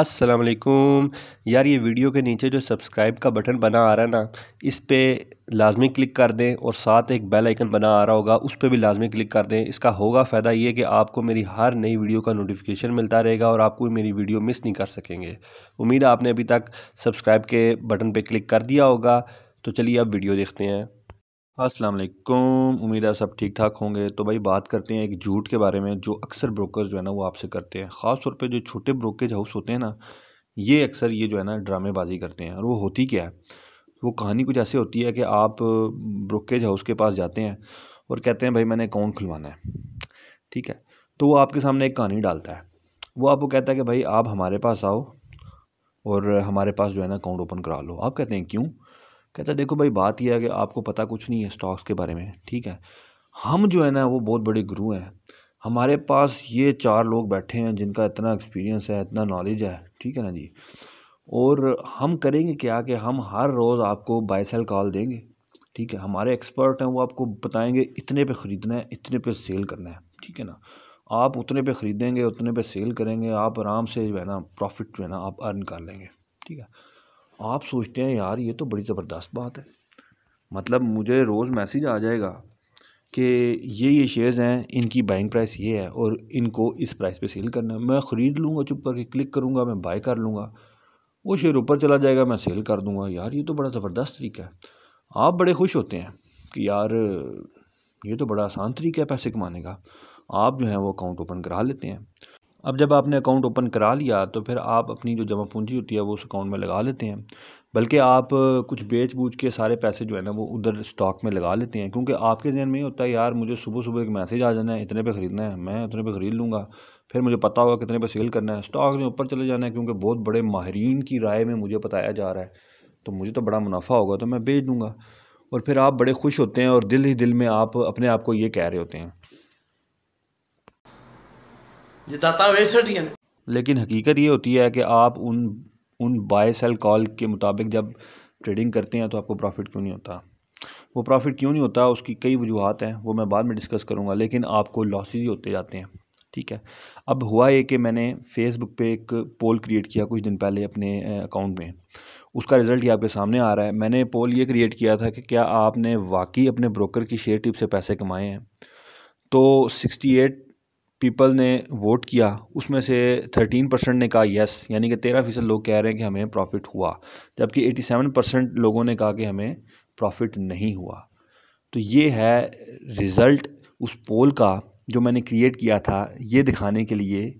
السلام علیکم یار یہ ویڈیو کے نیچے جو سبسکرائب کا بٹن بنا آ رہا ہے نا اس پہ لازمی کلک کر دیں اور ساتھ ایک بیل آئکن بنا آ رہا ہوگا اس پہ بھی لازمی کلک کر دیں اس کا ہوگا فائدہ یہ کہ آپ کو میری ہر نئی ویڈیو کا نوٹیفیکیشن ملتا رہے گا اور آپ کو میری ویڈیو مس نہیں کر سکیں گے امید ہے آپ نے ابھی تک سبسکرائب کے بٹن پہ کلک کر دیا ہوگا تو چلیے اب ویڈیو دیکھتے ہیں السلام علیکم امید ہے سب ٹھیک ٹھاک ہوں گے تو بھائی بات کرتے ہیں ایک جھوٹ کے بارے میں جو اکثر بروکرز جو ہے نا وہ آپ سے کرتے ہیں خاص طور پہ جو چھوٹے بروکیج ہاؤس ہوتے ہیں نا یہ اکثر یہ جو ہے نا ڈرامے بازی کرتے ہیں اور وہ ہوتی کیا ہے وہ کہانی کچھ ایسے ہوتی ہے کہ آپ بروکیج ہاؤس کے پاس جاتے ہیں اور کہتے ہیں بھائی میں نے اکاؤنٹ کھلوانا ہے ٹھیک ہے تو وہ آپ کے سامنے ایک کہانی ڈالتا ہے وہ آپ کو کہتا ہے کہ بھائی آپ ہمارے پاس آؤ اور ہمارے پاس جو ہے نا اکاؤنٹ اوپن کرا لو آپ کہتے ہیں کیوں کہتا ہے دیکھو بھائی بات یہ ہے کہ آپ کو پتہ کچھ نہیں ہے سٹاکس کے بارے میں ٹھیک ہے ہم جو ہے نا وہ بہت بڑے گرو ہیں ہمارے پاس یہ چار لوگ بیٹھے ہیں جن کا اتنا ایکسپیرینس ہے اتنا نالج ہے ٹھیک ہے نا جی اور ہم کریں گے کیا کہ ہم ہر روز آپ کو بائی سیل کال دیں گے ٹھیک ہے ہمارے ایکسپرٹ ہیں وہ آپ کو بتائیں گے اتنے پہ خریدنا ہے اتنے پہ سیل کرنا ہے ٹھیک ہے نا آپ اتنے پہ خریدیں گے اتنے پہ سیل کریں گے آپ آرام سے جو ہے نا پروفٹ جو ہے نا آپ ارن کر لیں گے ٹھیک ہے آپ سوچتے ہیں یار یہ تو بڑی زبردست بات ہے مطلب مجھے روز میسیج آ جائے گا کہ یہ یہ شیئرز ہیں ان کی بائنگ پرائس یہ ہے اور ان کو اس پرائس پہ سیل کرنا ہے میں خرید لوں گا چپ کر کے کلک کروں گا میں بائی کر لوں گا وہ شیئر اوپر چلا جائے گا میں سیل کر دوں گا یار یہ تو بڑا زبردست طریقہ ہے آپ بڑے خوش ہوتے ہیں کہ یار یہ تو بڑا آسان طریقہ ہے پیسے کمانے کا آپ جو ہیں وہ اکاؤنٹ اوپن کرا لیتے ہیں اب جب آپ نے اکاؤنٹ اوپن کرا لیا تو پھر آپ اپنی جو جمع پونجی ہوتی ہے وہ اس اکاؤنٹ میں لگا لیتے ہیں بلکہ آپ کچھ بیچ بوجھ کے سارے پیسے جو ہے نا وہ ادھر سٹاک میں لگا لیتے ہیں کیونکہ آپ کے ذہن میں یہ ہوتا ہے یار مجھے صبح صبح ایک میسیج آ جانا ہے اتنے پہ خریدنا ہے میں اتنے پہ خرید لوں گا پھر مجھے پتا ہوگا کتنے پہ سیل کرنا ہے سٹاک نے اوپر چلے جانا ہے کیونکہ بہت بڑے ماہرین کی رائے میں مجھے بتایا جا رہا ہے تو مجھے تو بڑا منافع ہوگا تو میں بیچ دوں گا اور پھر آپ بڑے خوش ہوتے ہیں اور دل ہی دل میں آپ اپنے آپ کو یہ کہہ رہے ہوتے ہیں جتاتاس لیکن حقیقت یہ ہوتی ہے کہ آپ ان ان بائی سیل کال کے مطابق جب ٹریڈنگ کرتے ہیں تو آپ کو پروفٹ کیوں نہیں ہوتا وہ پروفٹ کیوں نہیں ہوتا اس کی کئی وجوہات ہیں وہ میں بعد میں ڈسکس کروں گا لیکن آپ کو لاسز ہی ہوتے جاتے ہیں ٹھیک ہے اب ہوا یہ کہ میں نے فیس بک پہ ایک پول کریٹ کیا کچھ دن پہلے اپنے اکاؤنٹ میں اس کا ریزلٹ یہ آپ کے سامنے آ رہا ہے میں نے پول یہ کریٹ کیا تھا کہ کیا آپ نے واقعی اپنے بروکر کی شیئر ٹیپ سے پیسے کمائے ہیں تو سکسٹی ایٹ پیپل نے ووٹ کیا اس میں سے تھرٹین پرسنٹ نے کہا یس یعنی کہ تیرہ فیصد لوگ کہہ رہے ہیں کہ ہمیں پروفٹ ہوا جبکہ ایٹی سیون پرسنٹ لوگوں نے کہا کہ ہمیں پروفٹ نہیں ہوا تو یہ ہے رزلٹ اس پول کا جو میں نے کریٹ کیا تھا یہ دکھانے کے لیے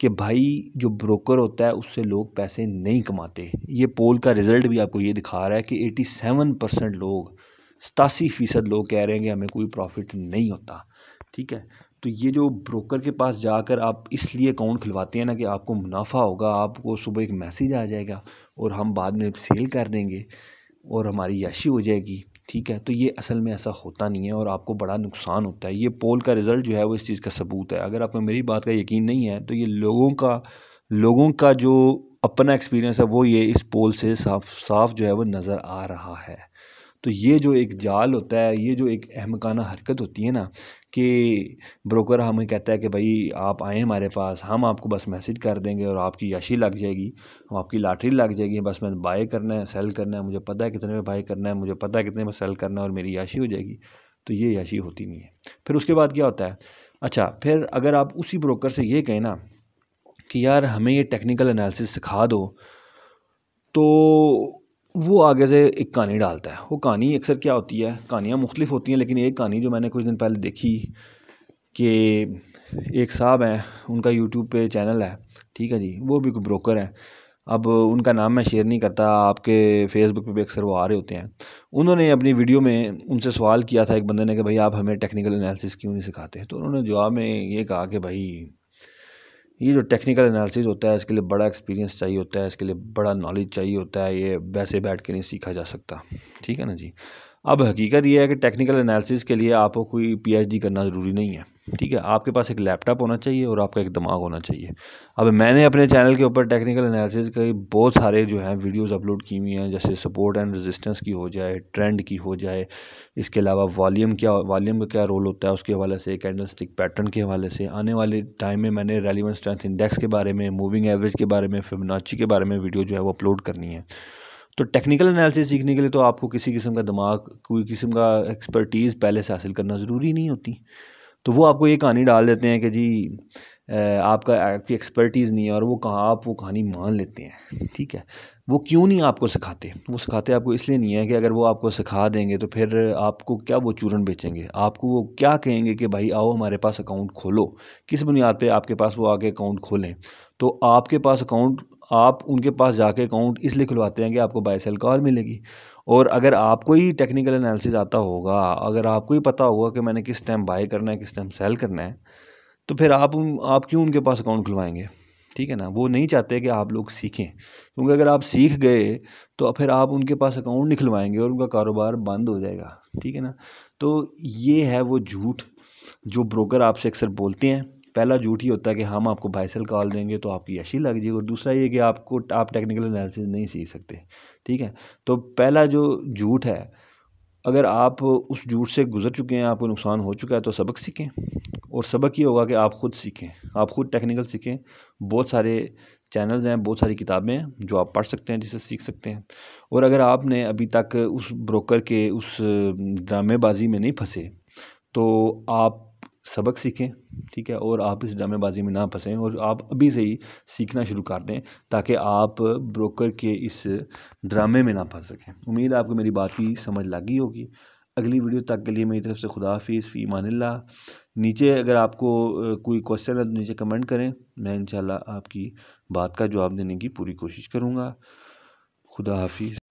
کہ بھائی جو بروکر ہوتا ہے اس سے لوگ پیسے نہیں کماتے یہ پول کا رزلٹ بھی آپ کو یہ دکھا رہا ہے کہ ایٹی سیون پرسنٹ لوگ ستاسی فیصد لوگ کہہ رہے ہیں کہ ہمیں کوئی پروفٹ نہیں ہوتا ٹھیک ہے تو یہ جو بروکر کے پاس جا کر آپ اس لیے اکاؤنٹ کھلواتے ہیں نا کہ آپ کو منافع ہوگا آپ کو صبح ایک میسیج آ جائے گا اور ہم بعد میں سیل کر دیں گے اور ہماری یاشی ہو جائے گی ٹھیک ہے تو یہ اصل میں ایسا ہوتا نہیں ہے اور آپ کو بڑا نقصان ہوتا ہے یہ پول کا رزلٹ جو ہے وہ اس چیز کا ثبوت ہے اگر آپ کو میری بات کا یقین نہیں ہے تو یہ لوگوں کا لوگوں کا جو اپنا ایکسپیرینس ہے وہ یہ اس پول سے صاف صاف جو ہے وہ نظر آ رہا ہے تو یہ جو ایک جال ہوتا ہے یہ جو ایک احمقانہ حرکت ہوتی ہے نا کہ بروکر ہمیں کہتا ہے کہ بھائی آپ آئیں ہمارے پاس ہم آپ کو بس میسج کر دیں گے اور آپ کی یشی لگ جائے گی آپ کی لاٹری لگ جائے گی بس میں بائی کرنا ہے سیل کرنا ہے مجھے پتہ ہے کتنے میں بائی کرنا ہے مجھے پتہ ہے کتنے میں سیل کرنا ہے اور میری یشی ہو جائے گی تو یہ یشی ہوتی نہیں ہے پھر اس کے بعد کیا ہوتا ہے اچھا پھر اگر آپ اسی بروکر سے یہ کہیں نا کہ یار ہمیں یہ ٹیکنیکل انالیسس سکھا دو تو وہ آگے سے ایک کہانی ڈالتا ہے وہ کہانی اکثر کیا ہوتی ہے کہانیاں مختلف ہوتی ہیں لیکن ایک کہانی جو میں نے کچھ دن پہلے دیکھی کہ ایک صاحب ہیں ان کا یوٹیوب پہ چینل ہے ٹھیک ہے جی وہ بھی کوئی بروکر ہیں اب ان کا نام میں شیئر نہیں کرتا آپ کے فیس بک پہ بھی اکثر وہ آ رہے ہوتے ہیں انہوں نے اپنی ویڈیو میں ان سے سوال کیا تھا ایک بندے نے کہ بھائی آپ ہمیں ٹیکنیکل انالیسس کیوں نہیں سکھاتے تو انہوں نے جواب میں یہ کہا کہ بھائی یہ جو ٹیکنیکل انالیسز ہوتا ہے اس کے لیے بڑا ایکسپیرینس چاہیے ہوتا ہے اس کے لیے بڑا نالج چاہیے ہوتا ہے یہ ویسے بیٹھ کے نہیں سیکھا جا سکتا ٹھیک ہے نا جی اب حقیقت یہ ہے کہ ٹیکنیکل انالیسز کے لیے آپ کو کوئی پی ایچ ڈی کرنا ضروری نہیں ہے ٹھیک ہے آپ کے پاس ایک لیپ ٹاپ ہونا چاہیے اور آپ کا ایک دماغ ہونا چاہیے اب میں نے اپنے چینل کے اوپر ٹیکنیکل انالیسز کے بہت سارے جو ہیں ویڈیوز اپلوڈ کی ہوئی ہیں جیسے سپورٹ اینڈ ریزسٹنس کی ہو جائے ٹرینڈ کی ہو جائے اس کے علاوہ والیوم کیا والیوم کا کیا رول ہوتا ہے اس کے حوالے سے کینڈل اسٹک پیٹرن کے حوالے سے آنے والے ٹائم میں میں نے ریلیونٹ اسٹرینتھ انڈیکس کے بارے میں موونگ ایوریج کے بارے میں فیمناچی کے بارے میں ویڈیو جو ہے وہ اپلوڈ کرنی ہے تو ٹیکنیکل انالیسز سیکھنے کے لیے تو آپ کو کسی قسم کا دماغ کوئی قسم کا ایکسپرٹیز پہلے سے حاصل کرنا ضروری نہیں ہوتی تو وہ آپ کو یہ کہانی ڈال دیتے ہیں کہ جی آپ کا آپ کی ایکسپرٹیز نہیں ہے اور وہ کہاں آپ وہ کہانی مان لیتے ہیں ٹھیک ہے وہ کیوں نہیں آپ کو سکھاتے وہ سکھاتے آپ کو اس لیے نہیں ہے کہ اگر وہ آپ کو سکھا دیں گے تو پھر آپ کو کیا وہ چورن بیچیں گے آپ کو وہ کیا کہیں گے کہ بھائی آؤ ہمارے پاس اکاؤنٹ کھولو کس بنیاد پہ آپ کے پاس وہ آ کے اکاؤنٹ کھولیں تو آپ کے پاس اکاؤنٹ آپ ان کے پاس جا کے اکاؤنٹ اس لیے کھلواتے ہیں کہ آپ کو بائی سیل کار ملے گی اور اگر آپ کو ہی ٹیکنیکل انالیسز آتا ہوگا اگر آپ کو ہی پتہ ہوگا کہ میں نے کس ٹائم بائی کرنا ہے کس ٹائم سیل کرنا ہے تو پھر آپ آپ کیوں ان کے پاس اکاؤنٹ کھلوائیں گے ٹھیک ہے نا وہ نہیں چاہتے کہ آپ لوگ سیکھیں کیونکہ اگر آپ سیکھ گئے تو پھر آپ ان کے پاس اکاؤنٹ نہیں کھلوائیں گے اور ان کا کاروبار بند ہو جائے گا ٹھیک ہے نا تو یہ ہے وہ جھوٹ جو بروکر آپ سے اکثر بولتے ہیں پہلا جھوٹ ہی ہوتا ہے کہ ہم آپ کو بائسل کال دیں گے تو آپ کی اچھی لگ جائے گی اور دوسرا یہ کہ آپ کو آپ ٹیکنیکل انالیسز نہیں سیکھ سکتے ٹھیک ہے تو پہلا جو جھوٹ ہے اگر آپ اس جھوٹ سے گزر چکے ہیں آپ کو نقصان ہو چکا ہے تو سبق سیکھیں اور سبق یہ ہوگا کہ آپ خود سیکھیں آپ خود ٹیکنیکل سیکھیں بہت سارے چینلز ہیں بہت ساری کتابیں ہیں جو آپ پڑھ سکتے ہیں جسے سیکھ سکتے ہیں اور اگر آپ نے ابھی تک اس بروکر کے اس ڈرامے بازی میں نہیں پھنسے تو آپ سبق سیکھیں ٹھیک ہے اور آپ اس ڈرامے بازی میں نہ پھنسیں اور آپ ابھی سے ہی سیکھنا شروع کر دیں تاکہ آپ بروکر کے اس ڈرامے میں نہ پھنس سکیں امید آپ کو میری بات کی سمجھ لگی ہوگی اگلی ویڈیو تک کے لیے میری طرف سے خدا حافظ فی ایمان اللہ نیچے اگر آپ کو کوئی کوشچن ہے تو نیچے کمنٹ کریں میں انشاءاللہ آپ کی بات کا جواب دینے کی پوری کوشش کروں گا خدا حافظ